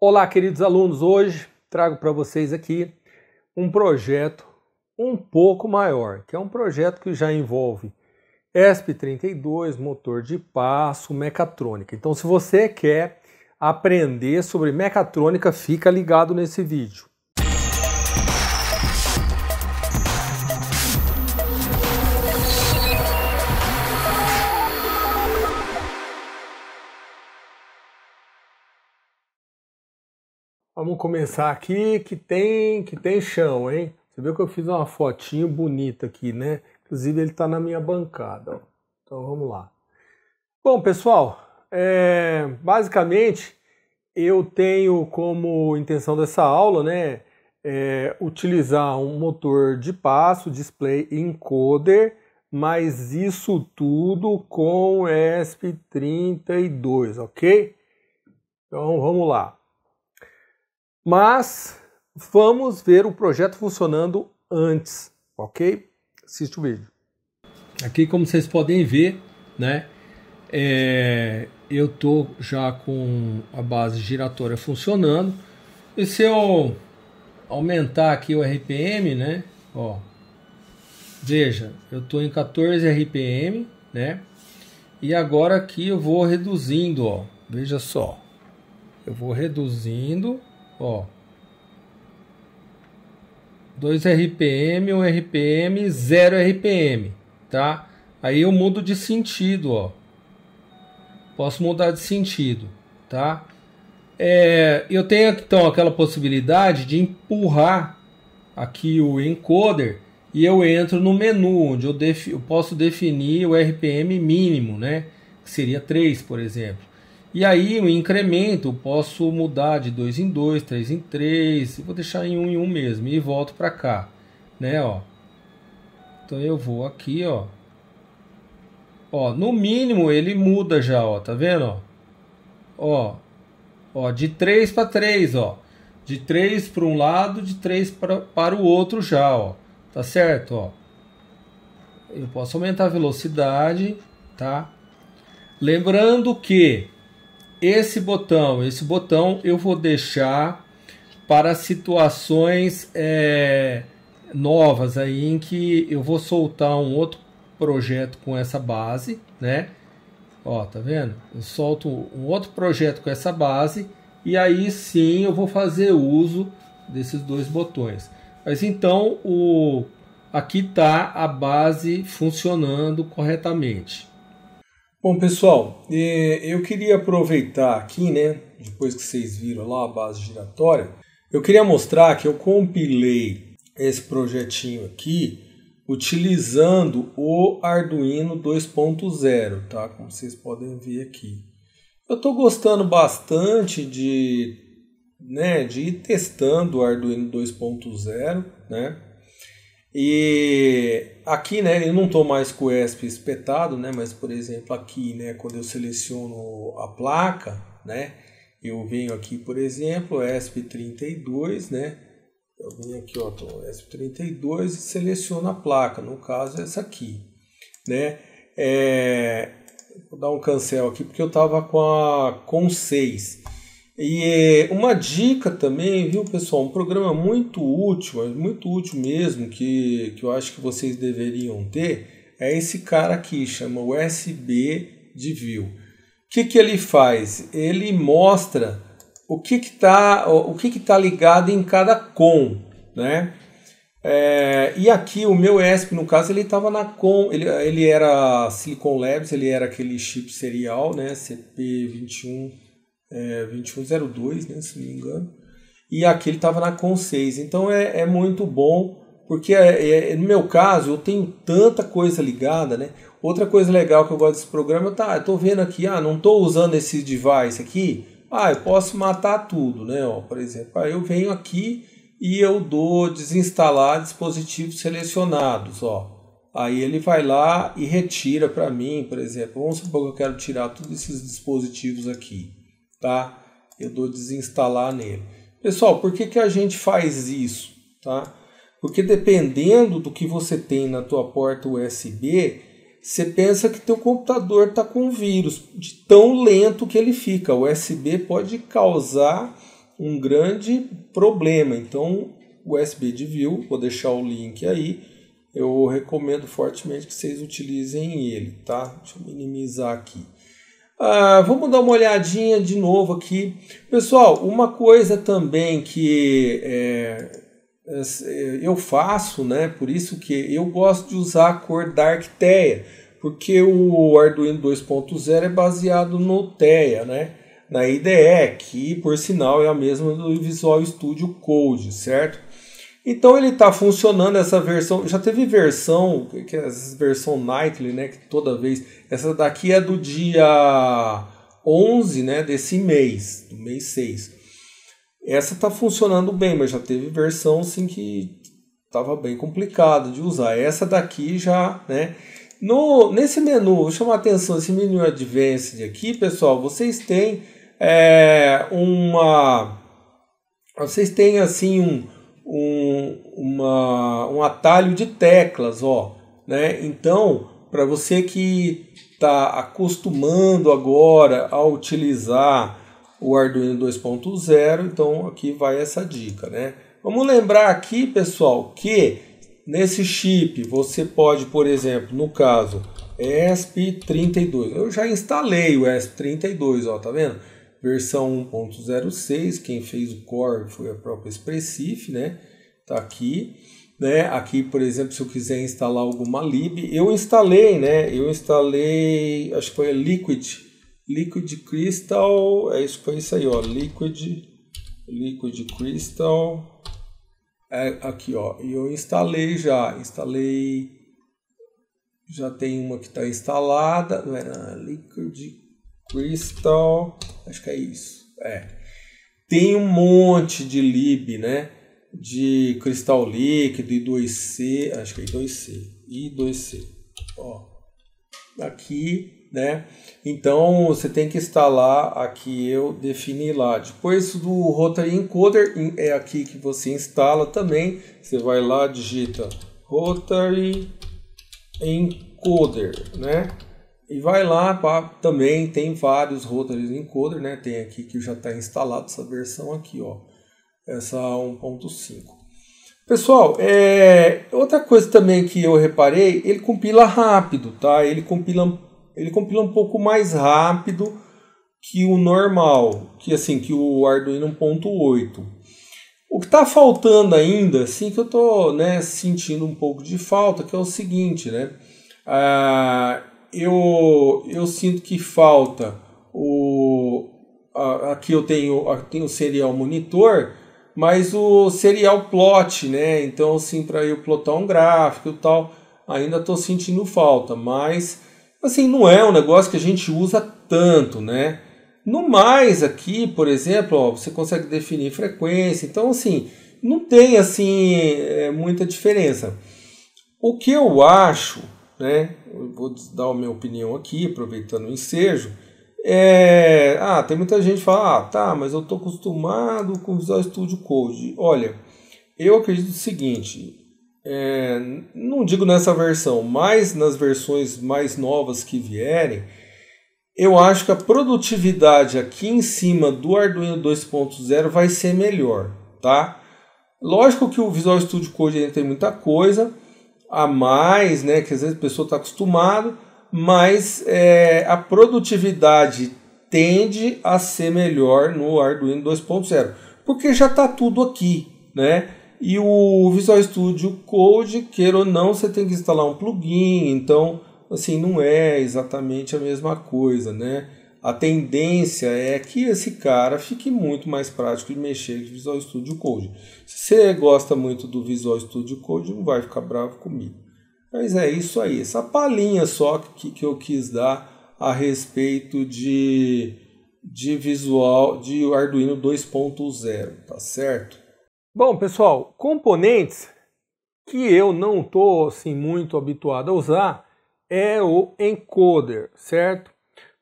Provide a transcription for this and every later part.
Olá, queridos alunos. Hoje trago para vocês aqui um projeto um pouco maior, que é um projeto que já envolve ESP32, motor de passo, mecatrônica. Então, se você quer aprender sobre mecatrônica, fica ligado nesse vídeo. Vamos começar aqui que tem, que tem chão, hein? Você viu que eu fiz uma fotinho bonita aqui, né? Inclusive ele está na minha bancada, ó. Então vamos lá. Bom, pessoal, é, basicamente eu tenho como intenção dessa aula, né, é, utilizar um motor de passo, display encoder, mas isso tudo com ESP32, ok? Então vamos lá. Mas vamos ver o projeto funcionando antes, ok? Assiste o vídeo. Aqui, como vocês podem ver, né? É, eu tô já com a base giratória funcionando. E se eu aumentar aqui o RPM, né? Ó, veja, eu tô em 14 RPM, né? E agora aqui eu vou reduzindo, ó. Veja só, eu vou reduzindo Ó. 2 RPM, 1 RPM, 0 RPM, tá? Aí eu mudo de sentido, ó. Posso mudar de sentido, tá? É, eu tenho então aquela possibilidade de empurrar aqui o encoder e eu entro no menu onde eu, eu posso definir o RPM mínimo, né? Que seria 3, por exemplo. E aí o incremento eu posso mudar de 2 em 2, 3 em 3, vou deixar em 1 um em 1 um mesmo e volto para cá, né, ó. Então eu vou aqui, ó. Ó, no mínimo ele muda já, ó, tá vendo, Ó, ó de 3 para 3, ó. De 3 para um lado, de 3 para o outro já, ó. Tá certo, ó. Eu posso aumentar a velocidade, tá? Lembrando que esse botão, esse botão eu vou deixar para situações é, novas aí em que eu vou soltar um outro projeto com essa base, né? Ó, tá vendo? Eu solto um outro projeto com essa base e aí sim eu vou fazer uso desses dois botões. Mas então o aqui tá a base funcionando corretamente. Bom, pessoal, é, eu queria aproveitar aqui, né, depois que vocês viram lá a base giratória, eu queria mostrar que eu compilei esse projetinho aqui utilizando o Arduino 2.0, tá? Como vocês podem ver aqui. Eu estou gostando bastante de, né, de ir testando o Arduino 2.0, né? E aqui, né, eu não estou mais com o ESP espetado, né, mas por exemplo aqui, né, quando eu seleciono a placa, né, eu venho aqui, por exemplo, ESP32, né, eu venho aqui, ó, ESP32 e seleciono a placa, no caso essa aqui, né, é, vou dar um cancel aqui porque eu estava com a com 6, e uma dica também, viu, pessoal? Um programa muito útil, é muito útil mesmo, que, que eu acho que vocês deveriam ter, é esse cara aqui, chama USB de View. O que, que ele faz? Ele mostra o que está que tá, o que que tá ligado em cada com, né? É, e aqui o meu ESP, no caso, ele estava na com, ele, ele era Silicon Labs, ele era aquele chip serial, né? CP21 é, 2102, né, se não me engano. E aqui ele estava na Com 6. Então é, é muito bom, porque é, é, é, no meu caso eu tenho tanta coisa ligada, né? Outra coisa legal que eu gosto desse programa, tá, eu tô vendo aqui, ah, não estou usando esse device aqui, ah, eu posso matar tudo, né? Ó, por exemplo, ah, eu venho aqui e eu dou desinstalar dispositivos selecionados, ó. Aí ele vai lá e retira para mim, por exemplo, vamos supor que eu quero tirar todos esses dispositivos aqui tá? Eu dou desinstalar nele. Pessoal, por que, que a gente faz isso, tá? Porque dependendo do que você tem na tua porta USB, você pensa que teu computador está com vírus, de tão lento que ele fica. O USB pode causar um grande problema. Então, USB de view, vou deixar o link aí. Eu recomendo fortemente que vocês utilizem ele, tá? Deixa eu minimizar aqui. Ah, vamos dar uma olhadinha de novo aqui. Pessoal, uma coisa também que é, é eu faço, né? Por isso que eu gosto de usar a cor Dark Teia, porque o Arduino 2.0 é baseado no Teia, né? Na IDE, que por sinal é a mesma do Visual Studio Code, certo? Então ele está funcionando essa versão. Já teve versão, que é essa versão nightly, né? Que toda vez. Essa daqui é do dia 11, né? Desse mês, do mês 6. Essa está funcionando bem, mas já teve versão assim que estava bem complicado de usar. Essa daqui já, né? No, nesse menu, vou chamar a atenção, esse menu Advanced aqui, pessoal, vocês têm é, uma. Vocês têm assim um um, uma, um atalho de teclas, ó, né? Então, para você que está acostumando agora a utilizar o Arduino 2.0, então aqui vai essa dica, né? Vamos lembrar aqui, pessoal, que nesse chip você pode, por exemplo, no caso ESP32, eu já instalei o ESP32, ó, tá vendo? Versão 1.06, quem fez o core foi a própria Expressif, né? Tá aqui, né? Aqui, por exemplo, se eu quiser instalar alguma lib, eu instalei, né? Eu instalei, acho que foi a Liquid, Liquid Crystal, é isso, foi isso aí, ó, Liquid, Liquid Crystal, é, aqui, ó, e eu instalei já, instalei, já tem uma que está instalada, não era, é, Liquid Crystal, acho que é isso. É. Tem um monte de lib, né? De cristal líquido i 2C, acho que é I2C, I2C. Ó. Aqui, né? Então você tem que instalar aqui eu defini lá. Depois do Rotary Encoder é aqui que você instala também. Você vai lá, digita Rotary Encoder, né? E vai lá, pá, também tem vários rotores encoder, né? Tem aqui que já está instalado essa versão aqui, ó. Essa 1.5. Pessoal, é... outra coisa também que eu reparei, ele compila rápido, tá? Ele compila, ele compila um pouco mais rápido que o normal, que assim, que o Arduino 1.8. O que está faltando ainda, assim, que eu estou, né, sentindo um pouco de falta, que é o seguinte, né? Ah, eu, eu sinto que falta o. A, aqui eu tenho, tenho o serial monitor, mas o serial plot, né? Então, assim, para eu plotar um gráfico e tal, ainda estou sentindo falta, mas assim, não é um negócio que a gente usa tanto, né? No mais aqui, por exemplo, ó, você consegue definir frequência, então assim, não tem assim é, muita diferença. O que eu acho né? Eu vou dar a minha opinião aqui, aproveitando o ensejo. É, ah, tem muita gente que fala, ah, tá, mas eu estou acostumado com Visual Studio Code. Olha, eu acredito o seguinte, é, não digo nessa versão, mas nas versões mais novas que vierem, eu acho que a produtividade aqui em cima do Arduino 2.0 vai ser melhor, tá? Lógico que o Visual Studio Code ainda tem muita coisa, a mais, né, que às vezes a pessoa está acostumada, mas é, a produtividade tende a ser melhor no Arduino 2.0, porque já está tudo aqui, né? E o Visual Studio Code, queira ou não, você tem que instalar um plugin, então assim não é exatamente a mesma coisa, né? a tendência é que esse cara fique muito mais prático de mexer que Visual Studio Code. Se você gosta muito do Visual Studio Code, não vai ficar bravo comigo. Mas é isso aí, essa palhinha só que, que eu quis dar a respeito de, de visual de Arduino 2.0, tá certo? Bom, pessoal, componentes que eu não estou assim, muito habituado a usar é o encoder, certo?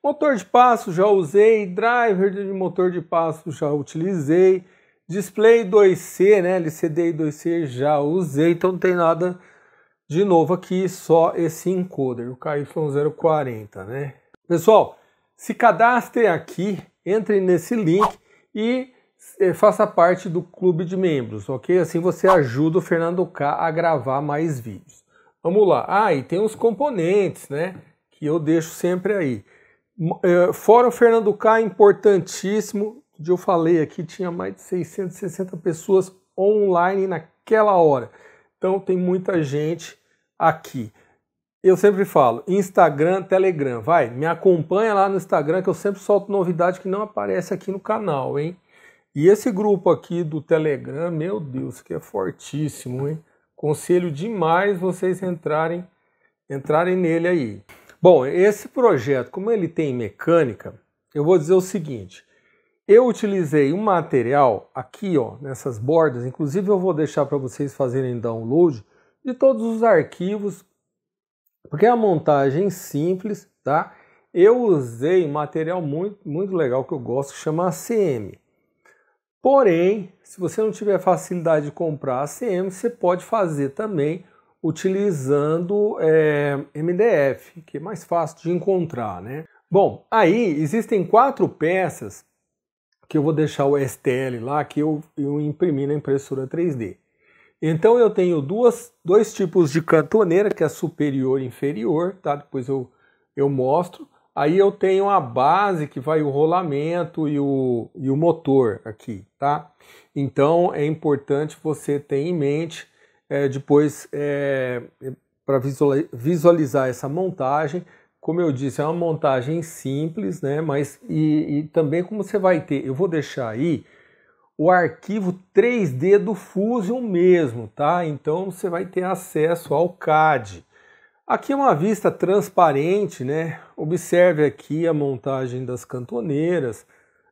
Motor de passo já usei, driver de motor de passo já utilizei, display 2C, né, LCD 2C já usei, então não tem nada de novo aqui, só esse encoder, o KY040, né? Pessoal, se cadastre aqui, entre nesse link e eh, faça parte do clube de membros, ok? Assim você ajuda o Fernando K a gravar mais vídeos. Vamos lá. Ah, e tem os componentes, né? Que eu deixo sempre aí. É, fora o Fernando K, importantíssimo. onde eu falei aqui, tinha mais de 660 pessoas online naquela hora. Então tem muita gente aqui. Eu sempre falo, Instagram, Telegram, vai, me acompanha lá no Instagram que eu sempre solto novidade que não aparece aqui no canal, hein? E esse grupo aqui do Telegram, meu Deus, que é fortíssimo, hein? Conselho demais vocês entrarem entrarem nele aí. Bom, esse projeto, como ele tem mecânica, eu vou dizer o seguinte. Eu utilizei um material aqui, ó, nessas bordas, inclusive eu vou deixar para vocês fazerem download de todos os arquivos, porque é a montagem simples, tá? Eu usei material muito, muito legal que eu gosto, que chama ACM. Porém, se você não tiver facilidade de comprar ACM, você pode fazer também utilizando é, eh, MDF, que é mais fácil de encontrar, né? Bom, aí existem quatro peças que eu vou deixar o STL lá, que eu, eu imprimi na impressora 3D. Então eu tenho duas, dois tipos de cantoneira, que é superior e inferior, tá? Depois eu, eu mostro. Aí eu tenho a base que vai o rolamento e o, e o motor aqui, tá? Então é importante você ter em mente é, depois é, é para visualizar essa montagem. Como eu disse, é uma montagem simples, né? Mas e, e também como você vai ter, eu vou deixar aí o arquivo 3D do Fusion mesmo, tá? Então você vai ter acesso ao CAD. Aqui é uma vista transparente, né? Observe aqui a montagem das cantoneiras,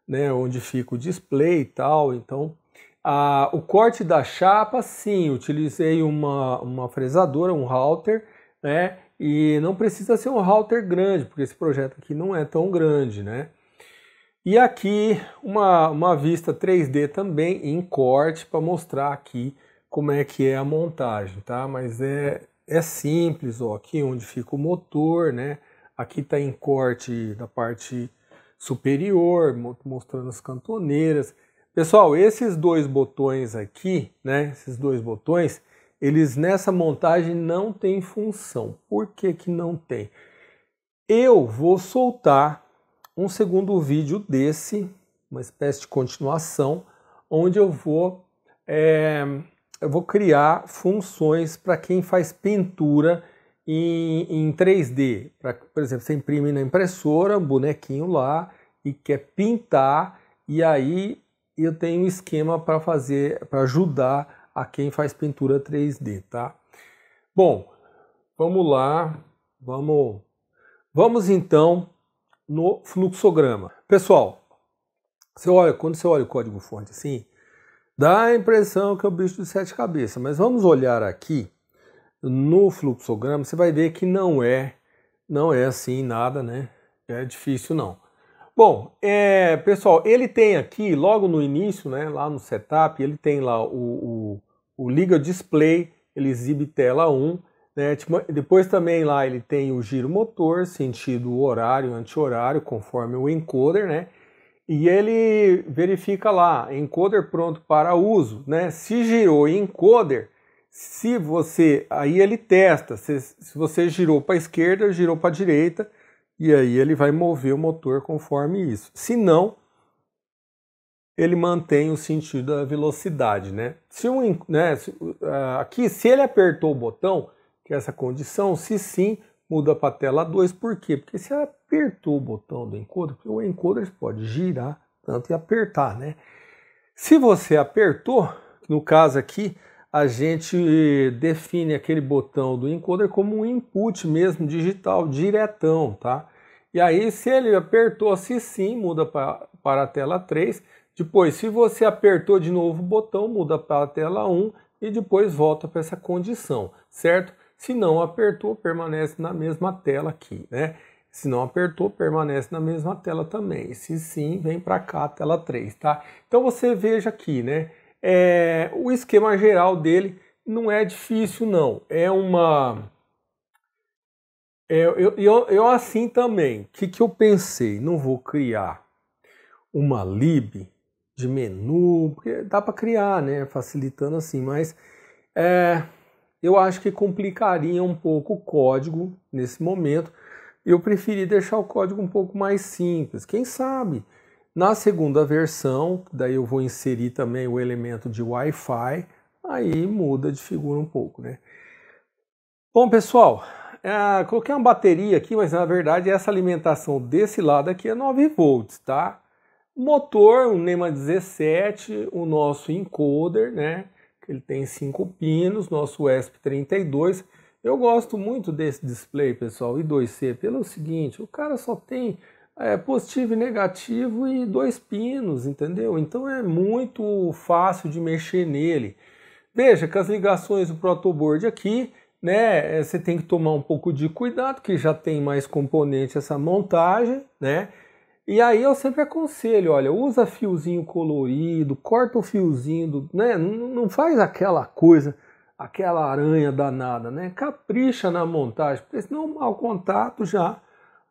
né? Onde fica o display e tal. Então ah, o corte da chapa, sim, utilizei uma, uma fresadora, um halter, né? E não precisa ser um halter grande, porque esse projeto aqui não é tão grande, né? E aqui uma, uma vista 3D também em corte para mostrar aqui como é que é a montagem, tá? Mas é, é simples, ó, aqui onde fica o motor, né? Aqui está em corte da parte superior, mostrando as cantoneiras. Pessoal, esses dois botões aqui, né, esses dois botões, eles nessa montagem não têm função. Por que que não tem? Eu vou soltar um segundo vídeo desse, uma espécie de continuação, onde eu vou, é, eu vou criar funções para quem faz pintura em, em 3D. Pra, por exemplo, você imprime na impressora um bonequinho lá e quer pintar, e aí e eu tenho um esquema para fazer, para ajudar a quem faz pintura 3D, tá? Bom, vamos lá, vamos, vamos então no fluxograma. Pessoal, você olha, quando você olha o código-fonte assim, dá a impressão que é o bicho de sete cabeças, mas vamos olhar aqui no fluxograma, você vai ver que não é, não é assim nada, né? É difícil não. Bom, é, pessoal, ele tem aqui, logo no início, né, lá no setup, ele tem lá o, o, o Legal Display, ele exibe tela 1, né, tipo, depois também lá ele tem o giro motor, sentido horário, anti-horário, conforme o encoder, né? E ele verifica lá, encoder pronto para uso, né? Se girou encoder, se você, aí ele testa, se, se você girou para a esquerda, girou para a direita, e aí ele vai mover o motor conforme isso. Se não, ele mantém o sentido da velocidade, né? Se um, né, se, uh, uh, aqui, se ele apertou o botão, que é essa condição, se sim, muda para a tela 2, por quê? Porque se apertou o botão do encoder, o encoder pode girar tanto e apertar, né? Se você apertou, no caso aqui, a gente define aquele botão do encoder como um input mesmo digital, diretão, tá? E aí, se ele apertou, se assim, sim, muda pra, para a tela 3. Depois, se você apertou de novo o botão, muda para a tela 1 e depois volta para essa condição, certo? Se não apertou, permanece na mesma tela aqui, né? Se não apertou, permanece na mesma tela também. Se sim, vem para cá, tela 3, tá? Então você veja aqui, né? É, o esquema geral dele não é difícil, não. É uma. É, eu, eu, eu, assim também. O que, que eu pensei? Não vou criar uma lib de menu, porque dá para criar, né? Facilitando assim, mas é, eu acho que complicaria um pouco o código nesse momento. Eu preferi deixar o código um pouco mais simples. Quem sabe? Na segunda versão, daí eu vou inserir também o elemento de Wi-Fi, aí muda de figura um pouco, né? Bom, pessoal, é, coloquei uma bateria aqui, mas na verdade essa alimentação desse lado aqui é 9 volts, tá? Motor, um NEMA 17, o nosso encoder, né? Ele tem 5 pinos, nosso ESP32. Eu gosto muito desse display, pessoal, I2C, pelo seguinte, o cara só tem é, positivo e negativo e dois pinos, entendeu? Então é muito fácil de mexer nele. Veja que as ligações do protoboard aqui, né, é, você tem que tomar um pouco de cuidado, que já tem mais componente essa montagem, né? E aí eu sempre aconselho, olha, usa fiozinho colorido, corta o fiozinho, do, né? Não faz aquela coisa, aquela aranha danada, né? Capricha na montagem, porque senão o mau contato já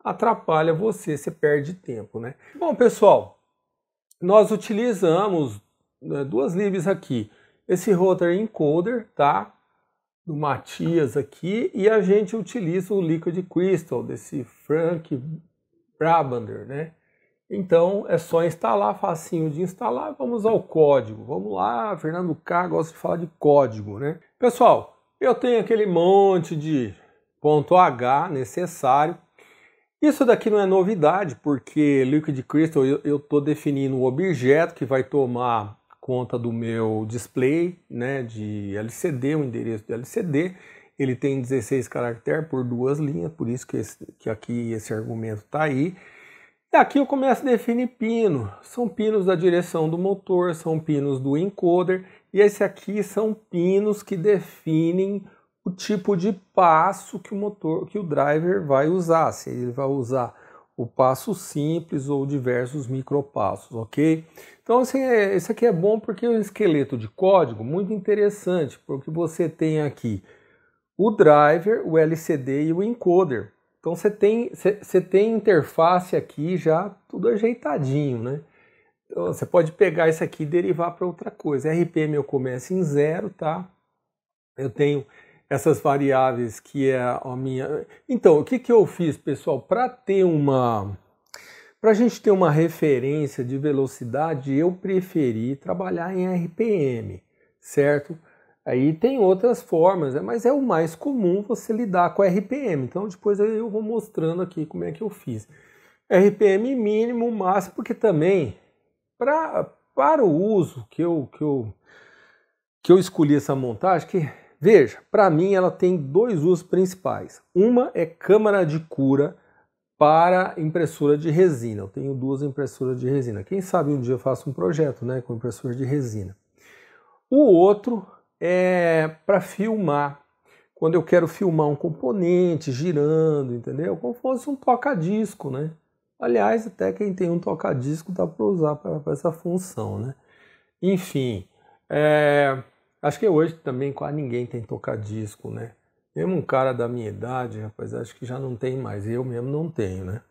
atrapalha você, você perde tempo, né? Bom, pessoal, nós utilizamos né, duas libs aqui. Esse rotor encoder, tá? Do Matias aqui, e a gente utiliza o Liquid Crystal desse Frank Brabander, né? Então é só instalar, facinho de instalar. Vamos ao código. Vamos lá, Fernando K gosta de falar de código, né? Pessoal, eu tenho aquele monte de ponto H necessário isso daqui não é novidade, porque Liquid Crystal eu estou definindo o objeto que vai tomar conta do meu display né, de LCD, o endereço de LCD. Ele tem 16 caracteres por duas linhas, por isso que, esse, que aqui esse argumento está aí. E aqui eu começo a definir pino. São pinos da direção do motor, são pinos do encoder, e esse aqui são pinos que definem o tipo de passo que o motor, que o driver vai usar, se ele vai usar o passo simples ou diversos micropassos, ok? Então assim, é, aqui é bom porque é um esqueleto de código muito interessante, porque você tem aqui o driver, o LCD e o encoder. Então você tem, você tem interface aqui já tudo ajeitadinho, né? Então, você pode pegar isso aqui e derivar para outra coisa. RPM eu começo em zero, tá? Eu tenho essas variáveis que é a minha. Então, o que, que eu fiz, pessoal, para ter uma para a gente ter uma referência de velocidade, eu preferi trabalhar em RPM, certo? Aí tem outras formas, né? mas é o mais comum você lidar com RPM. Então depois eu vou mostrando aqui como é que eu fiz. RPM mínimo, máximo, porque também pra, para o uso que eu, que, eu, que eu escolhi essa montagem, que Veja, para mim ela tem dois usos principais. Uma é câmara de cura para impressora de resina. Eu tenho duas impressoras de resina. Quem sabe um dia eu faço um projeto né, com impressora de resina. O outro é para filmar. Quando eu quero filmar um componente girando, entendeu? Como fosse um toca-disco, né? Aliás, até quem tem um toca-disco dá para usar para essa função, né? Enfim, é, Acho que hoje também quase ninguém tem disco, né? Mesmo um cara da minha idade, rapaz, acho que já não tem mais. Eu mesmo não tenho, né?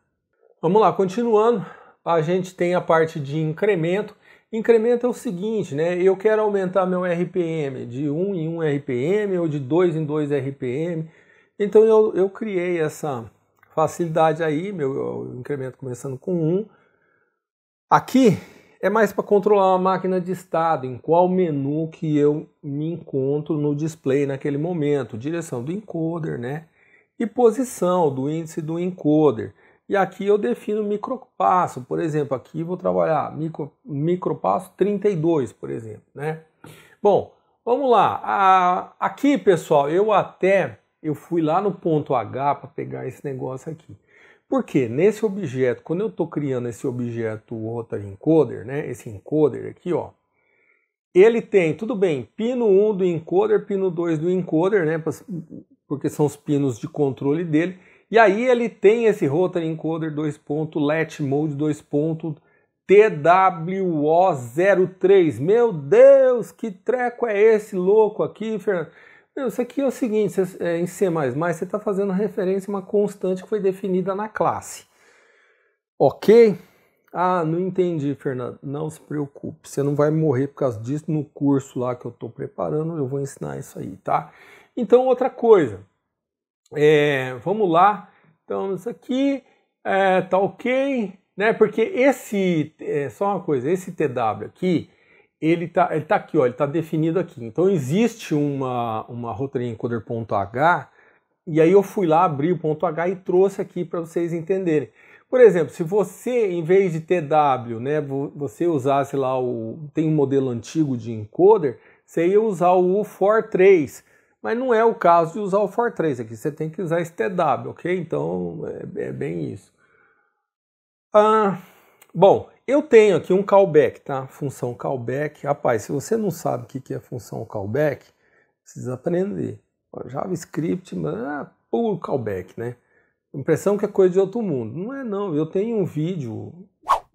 Vamos lá, continuando. A gente tem a parte de incremento. Incremento é o seguinte, né? Eu quero aumentar meu RPM de 1 em 1 RPM ou de 2 em 2 RPM. Então eu, eu criei essa facilidade aí, meu incremento começando com 1. Aqui é mais para controlar uma máquina de estado, em qual menu que eu me encontro no display naquele momento, direção do encoder, né? E posição do índice do encoder. E aqui eu defino micropasso, por exemplo, aqui vou trabalhar micro, micropasso 32, por exemplo, né? Bom, vamos lá. A, aqui, pessoal, eu até eu fui lá no ponto H para pegar esse negócio aqui. Porque nesse objeto, quando eu estou criando esse objeto Rotary Encoder, né, esse encoder aqui, ó, ele tem, tudo bem, pino 1 do encoder, pino 2 do encoder, né, porque são os pinos de controle dele, e aí ele tem esse Rotary Encoder 2 ponto, Mode 2 ponto, 03 Meu Deus, que treco é esse louco aqui, Fernando? Meu, isso aqui é o seguinte, é, em C++ você está fazendo referência a uma constante que foi definida na classe. Ok? Ah, não entendi, Fernando. Não se preocupe, você não vai morrer por causa disso. No curso lá que eu estou preparando, eu vou ensinar isso aí, tá? Então, outra coisa. É, vamos lá. Então, isso aqui é, tá ok, né? Porque esse, é, só uma coisa, esse TW aqui, ele está ele tá aqui, ó, ele está definido aqui. Então existe uma, uma roteirinha encoder.h e aí eu fui lá, abri o ponto .h e trouxe aqui para vocês entenderem. Por exemplo, se você, em vez de TW, né, você usasse lá o... tem um modelo antigo de encoder, você ia usar o FOR3, mas não é o caso de usar o FOR3 aqui, você tem que usar esse TW, ok? Então, é, é bem isso. Ah, Bom, eu tenho aqui um callback, tá? Função callback. Rapaz, se você não sabe o que é função callback, precisa aprender. JavaScript, mas ah, é puro callback, né? Impressão que é coisa de outro mundo. Não é não, eu tenho um vídeo,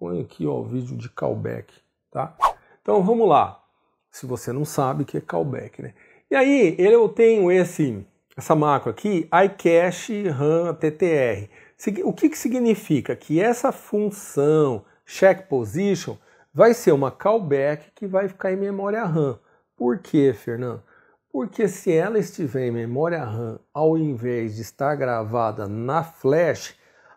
põe aqui ó, o vídeo de callback, tá? Então vamos lá, se você não sabe o que é callback, né? E aí eu tenho esse, essa macro aqui, iCache RAM TTR. O que, que significa? Que essa função check position, vai ser uma callback que vai ficar em memória RAM. Por quê, Fernando? Porque se ela estiver em memória RAM, ao invés de estar gravada na flash,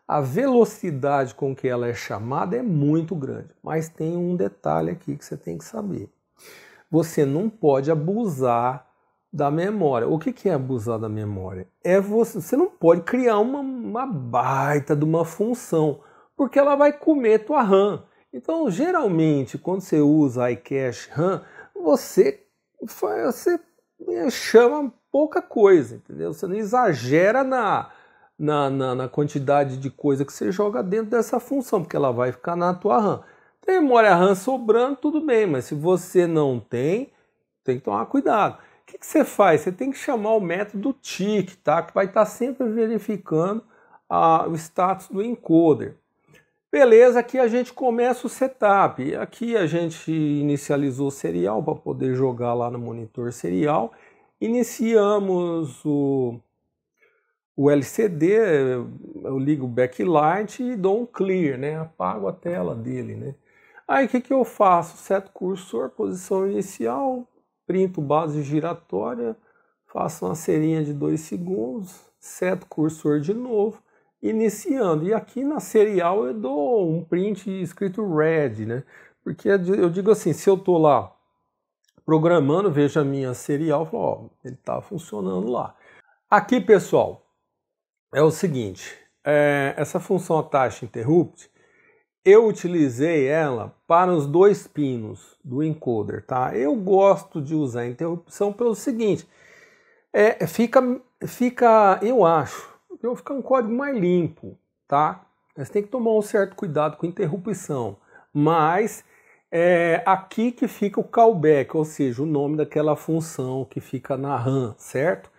a velocidade com que ela é chamada é muito grande. Mas tem um detalhe aqui que você tem que saber. Você não pode abusar da memória. O que é abusar da memória? É você, você não pode criar uma, uma baita de uma função porque ela vai comer tua RAM. Então, geralmente, quando você usa iCache RAM, você, você eh, chama pouca coisa, entendeu? Você não exagera na, na, na, na, quantidade de coisa que você joga dentro dessa função, porque ela vai ficar na tua RAM. Tem memória RAM sobrando, tudo bem, mas se você não tem, tem que tomar cuidado. O que, que você faz? Você tem que chamar o método TIC, tá? que vai estar sempre verificando ah, o status do encoder. Beleza, aqui a gente começa o setup. Aqui a gente inicializou o serial para poder jogar lá no monitor serial. Iniciamos o, o LCD, eu ligo o backlight e dou um clear, né? apago a tela dele. Né? Aí o que, que eu faço? Seto cursor, posição inicial, printo base giratória, faço uma serinha de 2 segundos, seto cursor de novo iniciando. E aqui na serial eu dou um print escrito red, né? Porque é eu digo assim, se eu estou lá programando, vejo a minha serial, falo, ó, ele está funcionando lá. Aqui, pessoal, é o seguinte, é, essa função attach interrupt, eu utilizei ela para os dois pinos do encoder, tá? Eu gosto de usar interrupção pelo seguinte, é, fica, fica, eu acho, então, vou ficar um código mais limpo, tá? Mas tem que tomar um certo cuidado com interrupção, mas é aqui que fica o callback, ou seja, o nome daquela função que fica na RAM, certo?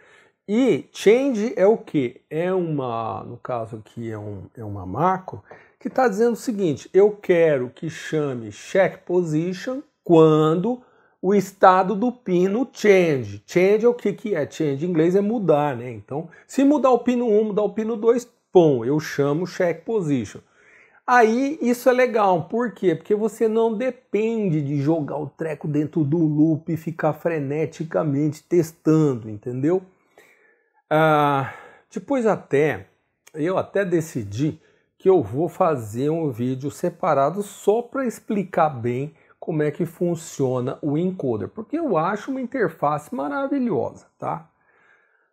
E change é o que? É uma, no caso aqui é, um, é uma macro, que está dizendo o seguinte, eu quero que chame check position quando o estado do pino change. Change é o que, que é? Change em inglês é mudar, né? Então, se mudar o pino 1, mudar o pino 2, bom, eu chamo check position. Aí isso é legal, por quê? Porque você não depende de jogar o treco dentro do loop e ficar freneticamente testando, entendeu? Ah, depois até, eu até decidi que eu vou fazer um vídeo separado só para explicar bem como é que funciona o encoder, porque eu acho uma interface maravilhosa, tá?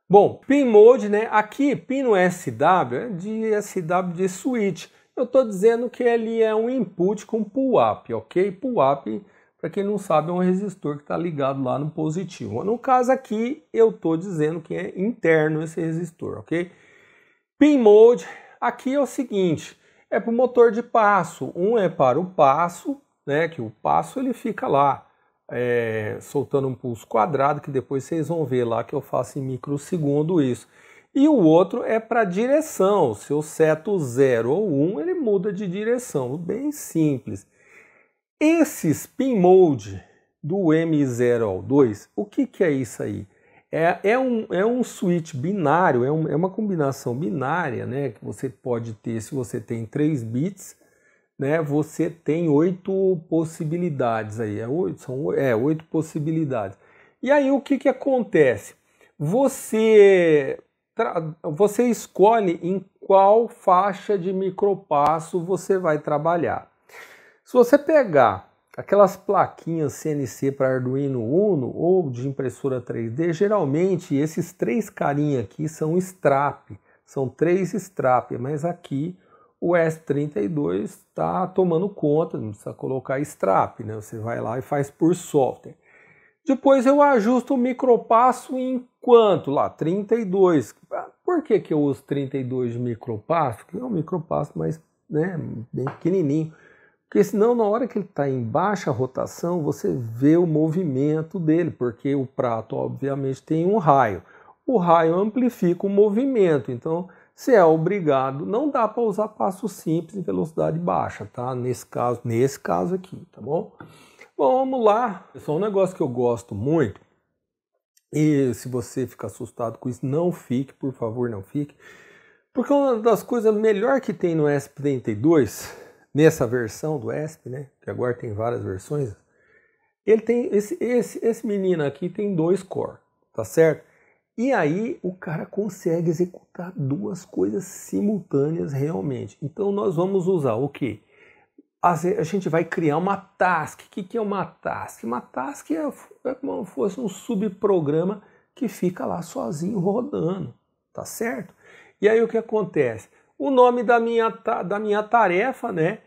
Bom, pin mode, né? Aqui, pin no SW é de SW de switch. Eu estou dizendo que ele é um input com pull-up, ok? Pull-up, para quem não sabe, é um resistor que está ligado lá no positivo. No caso aqui, eu estou dizendo que é interno esse resistor, ok? Pin mode, aqui é o seguinte, é para o motor de passo. Um é para o passo né, que o passo ele fica lá é, soltando um pulso quadrado, que depois vocês vão ver lá que eu faço em microsegundo isso. E o outro é para direção, se eu seto 0 ou 1, um, ele muda de direção, bem simples. Esse spin mode do M0 ao 2, o que, que é isso aí? É, é, um, é um switch binário, é, um, é uma combinação binária né, que você pode ter se você tem 3 bits né, você tem oito possibilidades aí. É oito, são é, oito possibilidades. E aí o que, que acontece? Você, você escolhe em qual faixa de micropasso você vai trabalhar. Se você pegar aquelas plaquinhas CNC para Arduino Uno ou de impressora 3D, geralmente esses três carinhas aqui são strap, são três strap, mas aqui o S32 está tomando conta, não precisa colocar strap, né? Você vai lá e faz por software. Depois eu ajusto o micropasso em quanto? Lá, 32. Ah, por que, que eu uso 32 de micropasso? Porque é um micropasso mais né, bem pequenininho. Porque senão na hora que ele está em baixa rotação, você vê o movimento dele, porque o prato obviamente tem um raio. O raio amplifica o movimento, então você é obrigado, não dá para usar passo simples em velocidade baixa, tá? Nesse caso, nesse caso aqui, tá bom? Bom, vamos lá. Pessoal, um negócio que eu gosto muito, e se você ficar assustado com isso, não fique, por favor, não fique. Porque uma das coisas melhor que tem no ESP32, nessa versão do ESP, né? Que agora tem várias versões. Ele tem esse, esse, esse menino aqui tem dois cores tá certo? E aí o cara consegue executar duas coisas simultâneas realmente. Então nós vamos usar o que? A gente vai criar uma task. O que é uma task? Uma task é, é como se fosse um subprograma que fica lá sozinho rodando, tá certo? E aí o que acontece? O nome da minha, da minha tarefa, né?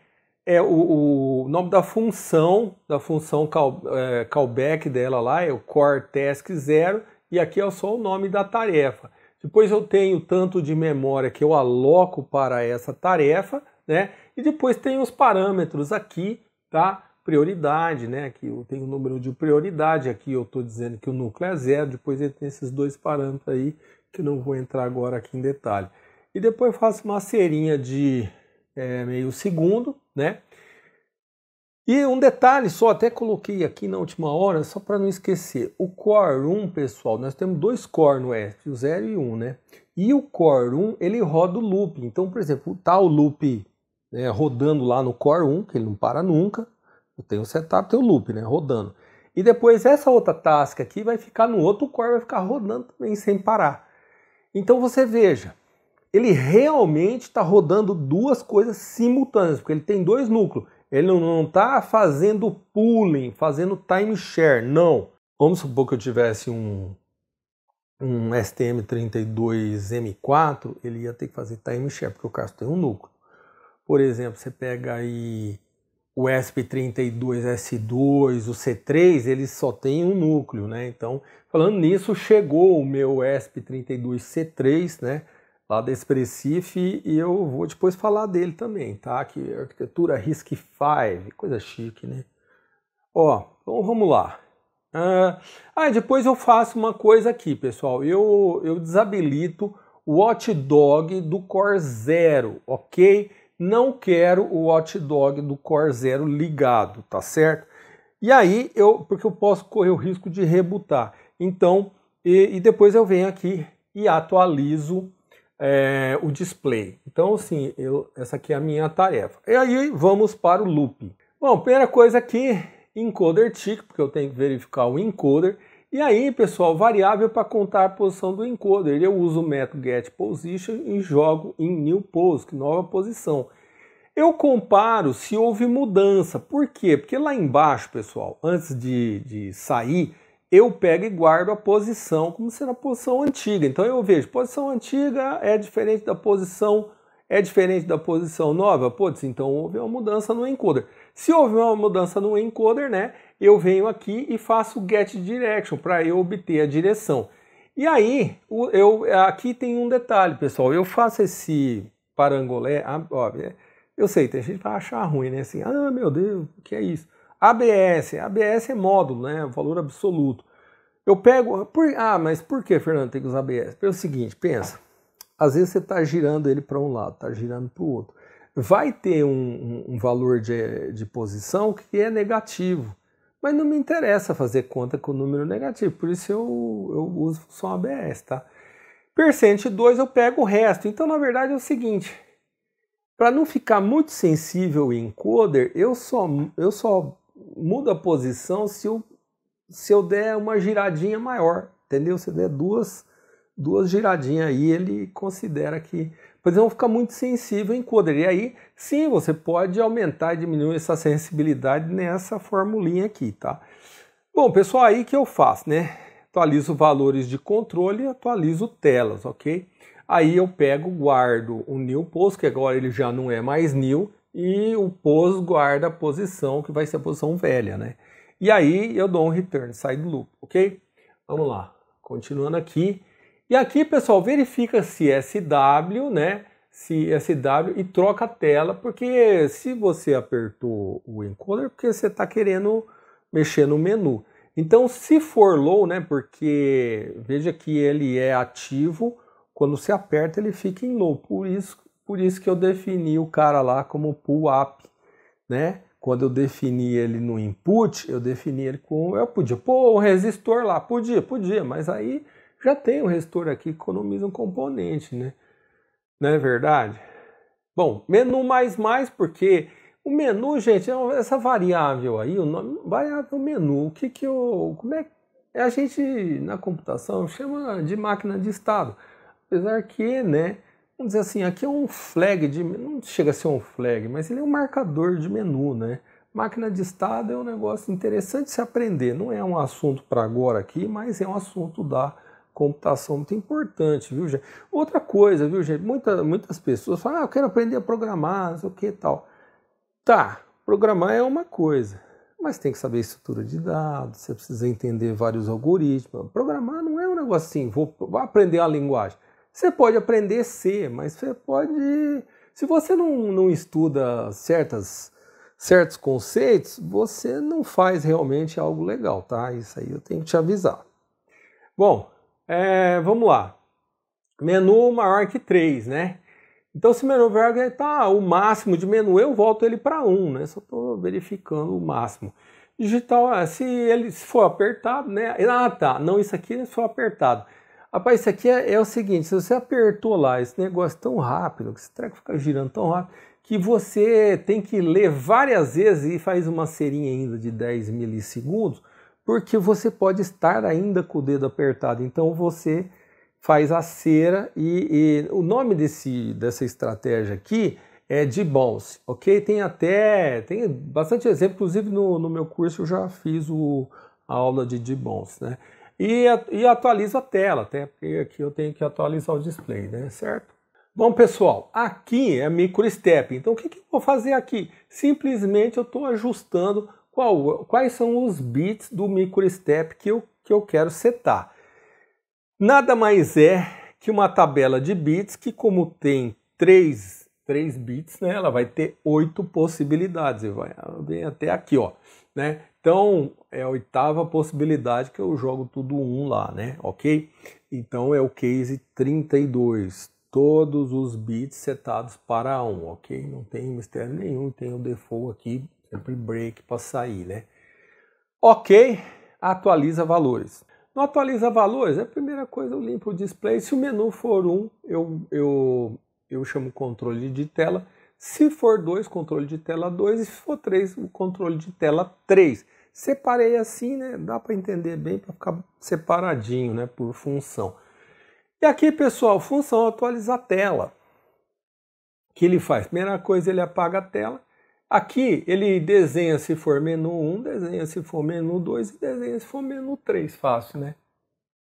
É o, o nome da função, da função call, é, callback dela lá, é o core task zero e aqui é só o nome da tarefa. Depois eu tenho tanto de memória que eu aloco para essa tarefa, né? E depois tem os parâmetros aqui, tá? Prioridade, né? Aqui eu tenho o número de prioridade, aqui eu estou dizendo que o núcleo é zero, depois ele tem esses dois parâmetros aí, que eu não vou entrar agora aqui em detalhe. E depois faço uma serinha de é, meio segundo, né? E um detalhe só, até coloquei aqui na última hora, só para não esquecer. O Core 1, pessoal, nós temos dois Core no ESP, o 0 e 1, um, né? E o Core 1, ele roda o loop. Então, por exemplo, tá o loop né, rodando lá no Core 1, que ele não para nunca. Eu tenho o setup, tem o loop, né? Rodando. E depois essa outra task aqui vai ficar no outro core, vai ficar rodando também sem parar. Então você veja, ele realmente está rodando duas coisas simultâneas, porque ele tem dois núcleos. Ele não está fazendo pooling, fazendo timeshare, não. Vamos supor que eu tivesse um, um STM32M4, ele ia ter que fazer timeshare, porque o caso tem um núcleo. Por exemplo, você pega aí o ESP32S2, o C3, ele só tem um núcleo, né? Então, falando nisso, chegou o meu ESP32C3, né? lá da Expressife e eu vou depois falar dele também, tá? Que é arquitetura RISC V, coisa chique, né? Ó, então vamos lá. Ah, ah depois eu faço uma coisa aqui, pessoal. Eu, eu desabilito o Watchdog do Core Zero, ok? Não quero o Watchdog do Core Zero ligado, tá certo? E aí, eu, porque eu posso correr o risco de rebutar. Então, e, e depois eu venho aqui e atualizo é, o display. Então, assim, eu, essa aqui é a minha tarefa. E aí vamos para o loop. Bom, primeira coisa aqui, encoder tick, porque eu tenho que verificar o encoder. E aí, pessoal, variável para contar a posição do encoder. Eu uso o método getPosition e jogo em new pose, que é nova posição. Eu comparo se houve mudança. Por quê? Porque lá embaixo, pessoal, antes de, de sair, eu pego e guardo a posição como sendo a posição antiga. Então eu vejo, posição antiga é diferente da posição é diferente da posição nova? Putz, então houve uma mudança no encoder. Se houve uma mudança no encoder, né, eu venho aqui e faço o get direction para eu obter a direção. E aí, eu, aqui tem um detalhe, pessoal. Eu faço esse parangolé, ah, óbvio, é, eu sei, tem gente que vai achar ruim, né? Assim, ah, meu Deus, o que é isso? ABS, ABS é módulo, né? É valor absoluto. Eu pego. Por, ah, mas por que, Fernando, tem que usar ABS? É o seguinte, pensa. Às vezes você está girando ele para um lado, está girando para o outro. Vai ter um, um, um valor de, de posição que é negativo. Mas não me interessa fazer conta com o número negativo, por isso eu, eu uso só ABS, tá? Percente 2 eu pego o resto. Então, na verdade, é o seguinte. Para não ficar muito sensível em encoder, eu só, eu só muda a posição se eu, se eu der uma giradinha maior, entendeu? Se eu der duas, duas giradinhas aí, ele considera que. Pois não ficar muito sensível em coder. E aí, sim, você pode aumentar e diminuir essa sensibilidade nessa formulinha aqui, tá? Bom, pessoal, aí que eu faço, né? Atualizo valores de controle e atualizo telas, ok? Aí eu pego, guardo o new post, que agora ele já não é mais new, e o pos guarda a posição que vai ser a posição velha, né? E aí eu dou um return side loop, ok? Vamos lá, continuando aqui. E aqui, pessoal, verifica se é SW, né? Se é SW e troca a tela, porque se você apertou o encoder, porque você está querendo mexer no menu. Então, se for low, né? Porque veja que ele é ativo, quando você aperta ele fica em low, por isso por isso que eu defini o cara lá como pull up, né? Quando eu defini ele no input, eu defini ele com eu podia pôr um resistor lá, podia, podia, mas aí já tem um resistor aqui que economiza um componente, né? Não é verdade? Bom, menu mais mais porque o menu, gente, é essa variável aí, o nome variável menu, o que que eu, como é a gente na computação chama de máquina de estado, apesar que, né? vamos dizer assim, aqui é um flag, de, não chega a ser um flag, mas ele é um marcador de menu, né? Máquina de estado é um negócio interessante se aprender, não é um assunto para agora aqui, mas é um assunto da computação muito importante, viu, gente? Outra coisa, viu, gente? Muita, muitas pessoas falam, ah, eu quero aprender a programar, não sei o que tal. Tá, programar é uma coisa, mas tem que saber estrutura de dados, você precisa entender vários algoritmos. Programar não é um negócio assim, vou, vou aprender a linguagem. Você pode aprender C, mas você pode. Se você não, não estuda certas, certos conceitos, você não faz realmente algo legal, tá? Isso aí eu tenho que te avisar. Bom, é, vamos lá. Menu maior que 3, né? Então, se o menu verga tá. o máximo de menu, eu volto ele para 1, né? Só estou verificando o máximo. Digital, é, se ele se for apertado, né? Ah, tá. Não, isso aqui é só apertado. Rapaz, isso aqui é, é, o seguinte: se você apertou lá esse negócio tão rápido, que esse treco fica girando tão rápido, que você tem que ler várias vezes e faz uma serinha ainda de 10 milissegundos, porque você pode estar ainda com o dedo apertado. Então você faz a cera e, e o nome desse, dessa estratégia aqui é de bounce, ok? Tem até tem bastante exemplo, inclusive no, no meu curso eu já fiz o, a aula de de bounce, né? e, e atualizo a tela, até porque aqui eu tenho que atualizar o display, né, certo? Bom, pessoal, aqui é microstep. Então, o que, que, eu vou fazer aqui? Simplesmente eu estou ajustando qual, quais são os bits do microstep que eu, que eu quero setar. Nada mais é que uma tabela de bits que, como tem 3, 3 bits, né, ela vai ter 8 possibilidades. Vem até aqui, ó. Né? Então, é a oitava possibilidade que eu jogo tudo um lá, né? Ok? Então é o case 32. Todos os bits setados para um, ok? Não tem mistério nenhum, tem o default aqui, sempre break para sair, né? Ok, atualiza valores. Não atualiza valores, é a primeira coisa, eu limpo o display. Se o menu for um, eu, eu, eu chamo controle de tela. Se for dois, controle de tela 2. E se for três, o controle de tela 3. Separei assim, né? Dá para entender bem para ficar separadinho, né? Por função. E aqui, pessoal, função atualiza tela. O que ele faz? Primeira coisa, ele apaga a tela. Aqui ele desenha se for menu 1, desenha se for menu 2 e desenha se for menu 3, fácil, né?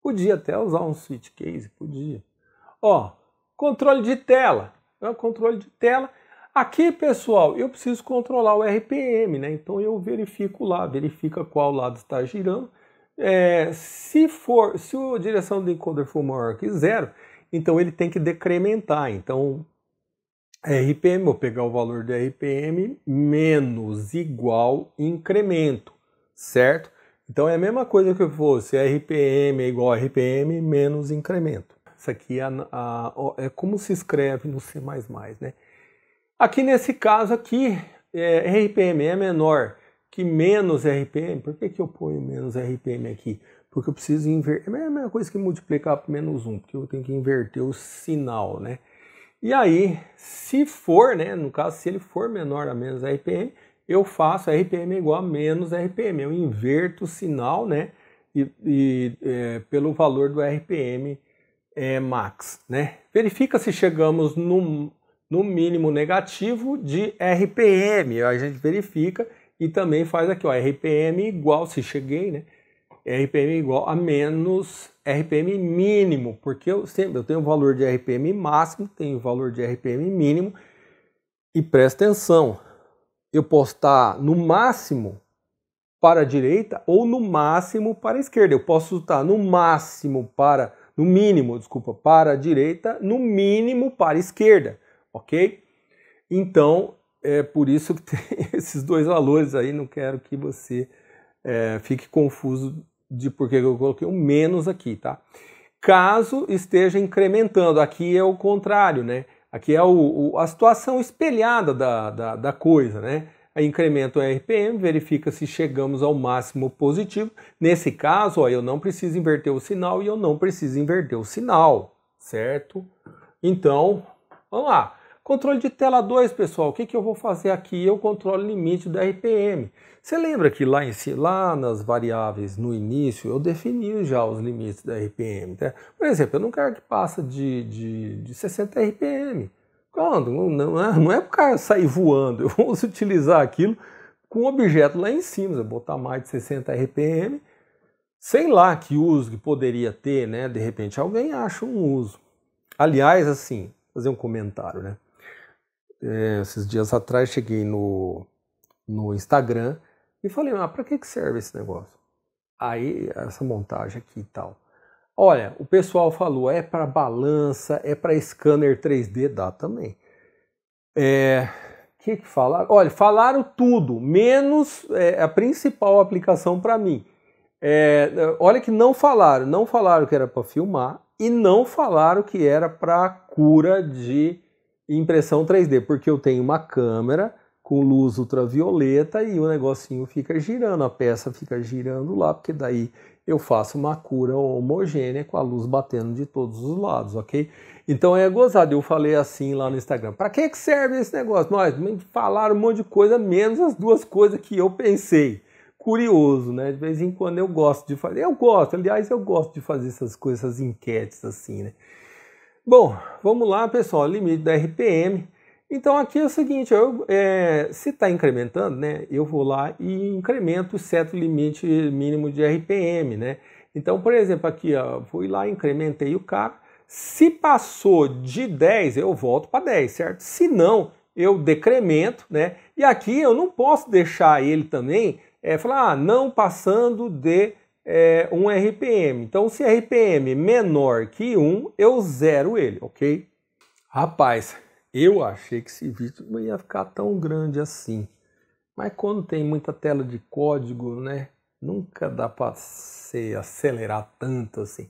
Podia até usar um switch case, podia. Ó, controle de tela. É o controle de tela. Aqui, pessoal, eu preciso controlar o RPM, né? Então eu verifico lá, verifica qual lado está girando. É, se for, se a direção do encoder for maior que zero, então ele tem que decrementar. Então, RPM, vou pegar o valor de RPM menos igual incremento, certo? Então é a mesma coisa que fosse RPM é igual a RPM menos incremento. Isso aqui é, a, a, é como se escreve no C++, né? Aqui nesse caso aqui, é, RPM é menor que menos RPM. Por que, que eu ponho menos RPM aqui? Porque eu preciso inverter. É a mesma coisa que multiplicar por menos 1, porque eu tenho que inverter o sinal, né? E aí, se for, né, no caso, se ele for menor a menos RPM, eu faço RPM igual a menos RPM. Eu inverto o sinal, né, e, e é, pelo valor do RPM é, max, né? Verifica se chegamos no no mínimo negativo de RPM. A gente verifica e também faz aqui, ó, RPM igual, se cheguei, né? RPM igual a menos RPM mínimo, porque eu sempre eu tenho o valor de RPM máximo, tenho o valor de RPM mínimo, e presta atenção, eu posso estar no máximo para a direita ou no máximo para a esquerda. Eu posso estar no máximo para, no mínimo, desculpa, para a direita, no mínimo para a esquerda ok? Então, é por isso que tem esses dois valores aí, não quero que você é, fique confuso de por que eu coloquei um menos aqui, tá? Caso esteja incrementando, aqui é o contrário, né? Aqui é o, o a situação espelhada da, da, da coisa, né? Aí incremento o RPM, verifica se chegamos ao máximo positivo. Nesse caso, ó, eu não preciso inverter o sinal e eu não preciso inverter o sinal, certo? Então, vamos lá. Controle de tela 2, pessoal, o que, que eu vou fazer aqui? Eu controlo o limite do RPM. Você lembra que lá, em, lá nas variáveis, no início, eu defini já os limites da RPM. Né? Por exemplo, eu não quero que passe de, de, de 60 RPM. Quando? Não é, não é para sair voando, eu vou utilizar aquilo com o objeto lá em cima, eu botar mais de 60 RPM, sei lá que uso que poderia ter, né? De repente alguém acha um uso. Aliás, assim, fazer um comentário, né? é, esses dias atrás cheguei no, no Instagram e falei, ah, para que, que serve esse negócio? Aí, essa montagem aqui e tal. Olha, o pessoal falou, é para balança, é para scanner 3D, dá também. É, que que falaram? Olha, falaram tudo, menos é, a principal aplicação para mim. É, olha que não falaram, não falaram que era para filmar e não falaram que era para cura de impressão 3D, porque eu tenho uma câmera com luz ultravioleta e o negocinho fica girando, a peça fica girando lá, porque daí eu faço uma cura homogênea com a luz batendo de todos os lados, ok? Então é gozado, eu falei assim lá no Instagram, para que, que serve esse negócio? Nós falaram um monte de coisa, menos as duas coisas que eu pensei. Curioso, né? De vez em quando eu gosto de fazer, eu gosto, aliás, eu gosto de fazer essas coisas, essas enquetes assim, né? Bom, vamos lá, pessoal, limite da RPM. Então aqui é o seguinte, eu, é, se está incrementando, né, eu vou lá e incremento o certo limite mínimo de RPM, né? Então, por exemplo, aqui, ó, fui lá, incrementei o carro. Se passou de 10, eu volto para 10, certo? Se não, eu decremento, né? E aqui eu não posso deixar ele também é, falar, ah, não passando de é, um RPM. Então, se RPM menor que 1, eu zero ele, ok? Rapaz, eu achei que esse vídeo não ia ficar tão grande assim. Mas quando tem muita tela de código, né? Nunca dá para se acelerar tanto assim.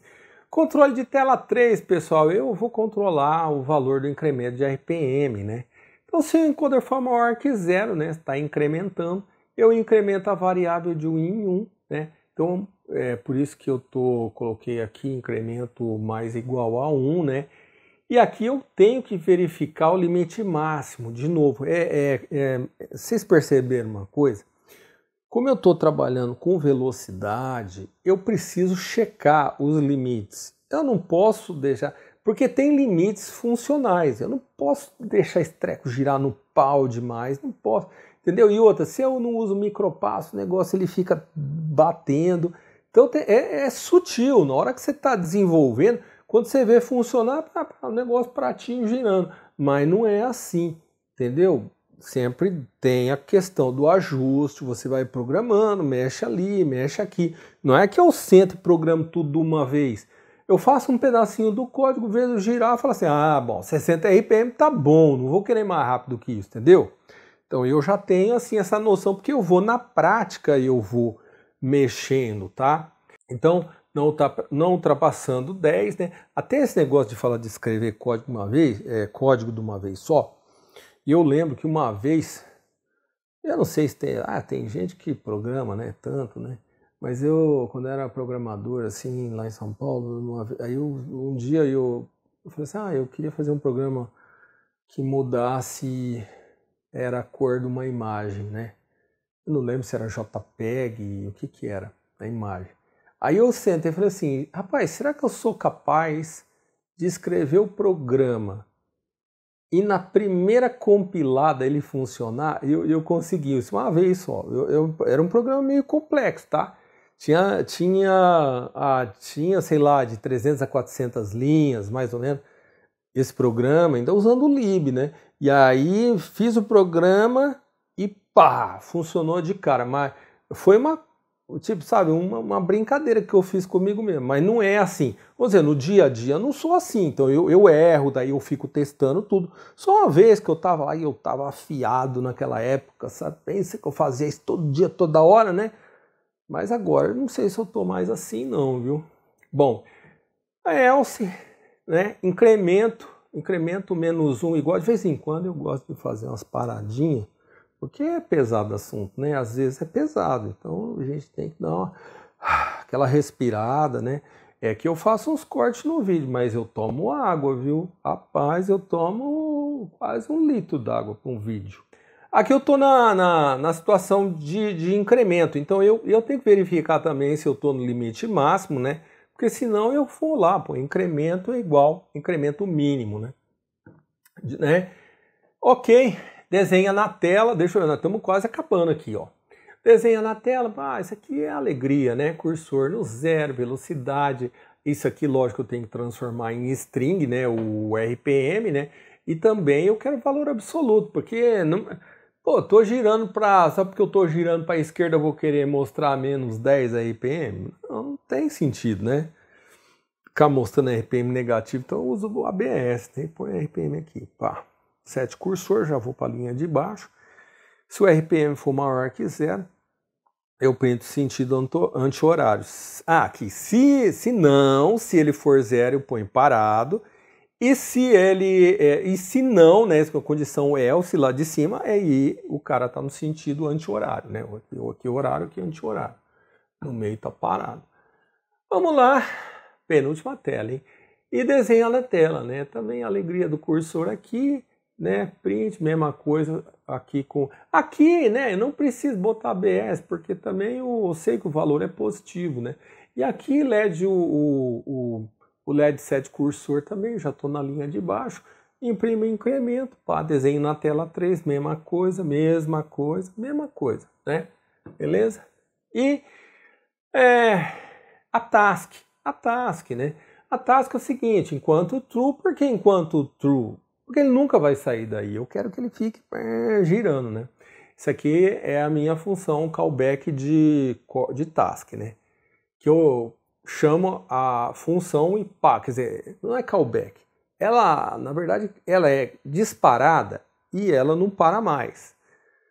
Controle de tela 3, pessoal, eu vou controlar o valor do incremento de RPM, né? Então, se o encoder for maior que zero, né, está incrementando, eu incremento a variável de 1 em 1, né? Então, é por isso que eu tô, coloquei aqui incremento mais igual a 1, né? E aqui eu tenho que verificar o limite máximo, de novo. É, é, é vocês perceberam uma coisa? Como eu estou trabalhando com velocidade, eu preciso checar os limites. Eu não posso deixar, porque tem limites funcionais. Eu não posso deixar esse treco girar no pau demais, não posso, entendeu? E outra, se eu não uso micropasso, o negócio ele fica batendo. Então é, é sutil, na hora que você está desenvolvendo, quando você vê funcionar, o negócio pratinho girando. Mas não é assim, entendeu? Sempre tem a questão do ajuste, você vai programando, mexe ali, mexe aqui. Não é que eu sento e programo tudo de uma vez. Eu faço um pedacinho do código, vejo girar e falo assim: ah, bom, 60 RPM tá bom, não vou querer mais rápido que isso, entendeu? Então eu já tenho assim essa noção, porque eu vou na prática, eu vou mexendo, tá? Então, não, tá, não ultrapassando 10, né? Até esse negócio de falar de escrever código uma vez, é, código de uma vez só, eu lembro que uma vez, eu não sei se tem, ah, tem gente que programa, né, tanto, né? Mas eu, quando era programador, assim, lá em São Paulo, aí eu, um dia eu, eu falei assim, ah, eu queria fazer um programa que mudasse, era a cor de uma imagem, né? eu não lembro se era JPEG, o que que era, a imagem. Aí eu sentei e falei assim, rapaz, será que eu sou capaz de escrever o programa e na primeira compilada ele funcionar, eu, eu consegui isso uma vez só. Eu, eu, era um programa meio complexo, tá? Tinha, tinha, ah, tinha, sei lá, de 300 a 400 linhas, mais ou menos, esse programa, ainda usando o lib, né? E aí fiz o programa pá, funcionou de cara. Mas foi uma, tipo, sabe, uma, uma, brincadeira que eu fiz comigo mesmo. Mas não é assim. Vamos dizer, no dia a dia eu não sou assim. Então eu, eu erro, daí eu fico testando tudo. Só uma vez que eu tava lá e eu tava afiado naquela época, sabe? Pensa que eu fazia isso todo dia, toda hora, né? Mas agora não sei se eu tô mais assim, não, viu? Bom, a Elce, né? Incremento, incremento menos um, igual de vez em quando eu gosto de fazer umas paradinhas porque é pesado o assunto, né? Às vezes é pesado, então a gente tem que dar uma, aquela respirada, né? É que eu faço uns cortes no vídeo, mas eu tomo água, viu? Rapaz, eu tomo quase um litro d'água para um vídeo. Aqui eu estou na, na, na, situação de, de incremento, então eu, eu tenho que verificar também se eu estou no limite máximo, né? Porque senão eu for lá, pô, incremento é igual, incremento mínimo, né? né? Ok, desenha na tela, deixa eu ver, nós estamos quase acabando aqui, ó. Desenha na tela, ah, isso aqui é alegria, né? Cursor no zero, velocidade. Isso aqui, lógico, eu tenho que transformar em string, né? O RPM, né? E também eu quero valor absoluto, porque não, Pô, tô girando para Só porque eu tô girando para a esquerda eu vou querer mostrar menos 10 RPM? Não, não, tem sentido, né? Ficar mostrando RPM negativo, então eu uso o ABS, né? Põe RPM aqui, pá sete cursor, já vou para a linha de baixo. Se o RPM for maior que zero, eu pinto sentido anti-horário. Ah, aqui, se, se não, se ele for zero, eu ponho parado. E se ele, é, e se não, né, se a condição é se lá de cima, aí o cara está no sentido anti-horário, né? Aqui, aqui é horário, aqui é anti-horário. No meio está parado. Vamos lá, penúltima tela, hein? E desenha na tela, né? Também a alegria do cursor aqui né? Print, mesma coisa aqui com. Aqui, né? Eu não preciso botar ABS, porque também eu, sei que o valor é positivo, né? E aqui LED, o, o, o LED set cursor também, já estou na linha de baixo. Imprimo incremento, pá, desenho na tela 3, mesma coisa, mesma coisa, mesma coisa, né? Beleza? E é, a task, a task, né? A task é o seguinte, enquanto true, porque enquanto true porque ele nunca vai sair daí. Eu quero que ele fique é, girando, né? Isso aqui é a minha função callback de, de task, né? Que eu chamo a função e pá, quer dizer, não é callback. Ela, na verdade, ela é disparada e ela não para mais.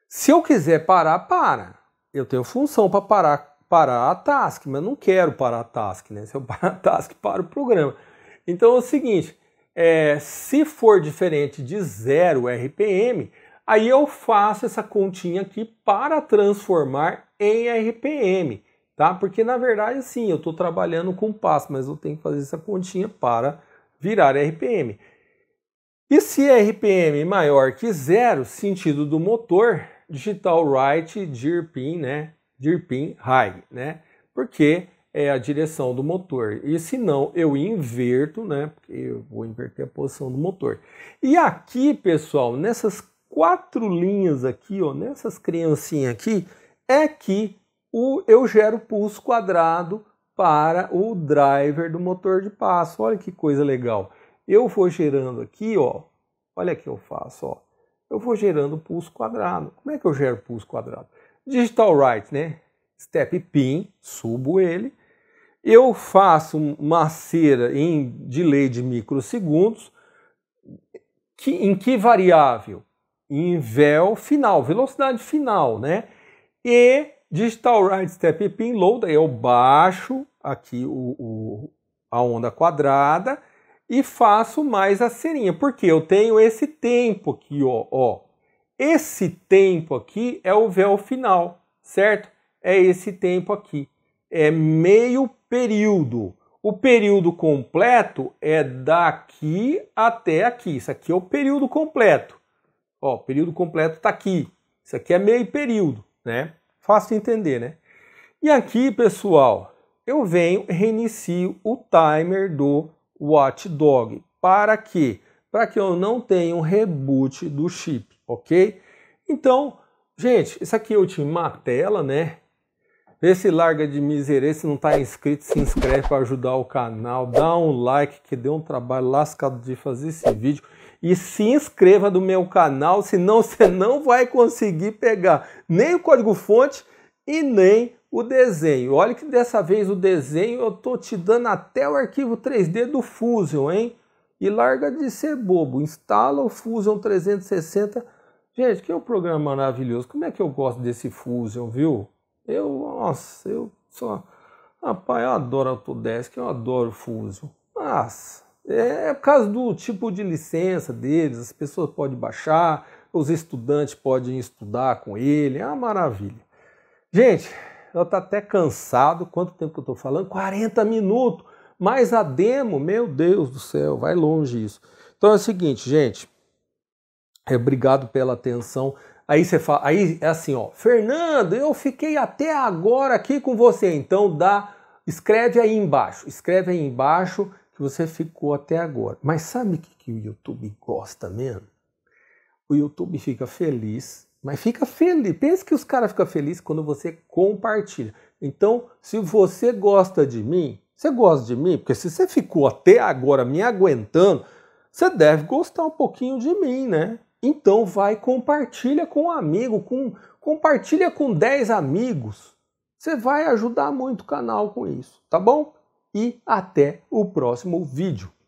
Se eu quiser parar, para. Eu tenho função para parar, parar a task, mas não quero parar a task, né? Se eu parar a task, para o programa. Então é o seguinte, é, se for diferente de 0 RPM, aí eu faço essa continha aqui para transformar em RPM, tá? Porque na verdade, sim, eu estou trabalhando com passo, mas eu tenho que fazer essa continha para virar RPM. E se é RPM maior que zero, sentido do motor, digital right, gear pin, né? Gear pin high, né? Porque é a direção do motor. E se não, eu inverto, né? Porque eu vou inverter a posição do motor. E aqui, pessoal, nessas quatro linhas aqui, ó, nessas criancinhas aqui, é que o, eu gero pulso quadrado para o driver do motor de passo. Olha que coisa legal. Eu vou gerando aqui, ó. Olha que eu faço, ó. Eu vou gerando pulso quadrado. Como é que eu gero pulso quadrado? Digital right, né? Step pin, subo ele. Eu faço uma cera em delay de microsegundos que, em que variável? Em vel final, velocidade final, né? E digital write step pin load, eu baixo aqui o, o, a onda quadrada e faço mais a serinha, porque eu tenho esse tempo aqui, ó, ó. Esse tempo aqui é o véu final, certo? É esse tempo aqui é meio período. O período completo é daqui até aqui. Isso aqui é o período completo. Ó, o período completo está aqui. Isso aqui é meio período, né? Fácil de entender, né? E aqui, pessoal, eu venho reinicio o timer do Watchdog. Para quê? Para que eu não tenha um reboot do chip, ok? Então, gente, isso aqui é o tela, né? Vê se larga de miseria, se não está inscrito, se inscreve para ajudar o canal, dá um like que deu um trabalho lascado de fazer esse vídeo e se inscreva no meu canal, senão você não vai conseguir pegar nem o código fonte e nem o desenho. Olha que dessa vez o desenho eu tô te dando até o arquivo 3D do Fusion, hein? E larga de ser bobo, instala o Fusion 360. Gente, que é um programa maravilhoso. Como é que eu gosto desse Fusion, viu? Eu, nossa, eu só. Rapaz, eu adoro Autodesk, eu adoro Fusion. Mas é, é por causa do tipo de licença deles, as pessoas podem baixar, os estudantes podem estudar com ele, é uma maravilha. Gente, eu estou até cansado, quanto tempo que eu estou falando? 40 minutos, mais a demo, meu Deus do céu, vai longe isso. Então é o seguinte, gente, é, obrigado pela atenção. Aí você fala, aí é assim, ó, Fernando, eu fiquei até agora aqui com você, então dá, escreve aí embaixo, escreve aí embaixo que você ficou até agora. Mas sabe o que, que o YouTube gosta mesmo? O YouTube fica feliz, mas fica feliz. Pensa que os caras ficam felizes quando você compartilha. Então, se você gosta de mim, você gosta de mim? Porque se você ficou até agora me aguentando, você deve gostar um pouquinho de mim, né? Então vai, compartilha com um amigo, com, compartilha com 10 amigos. Você vai ajudar muito o canal com isso, tá bom? E até o próximo vídeo.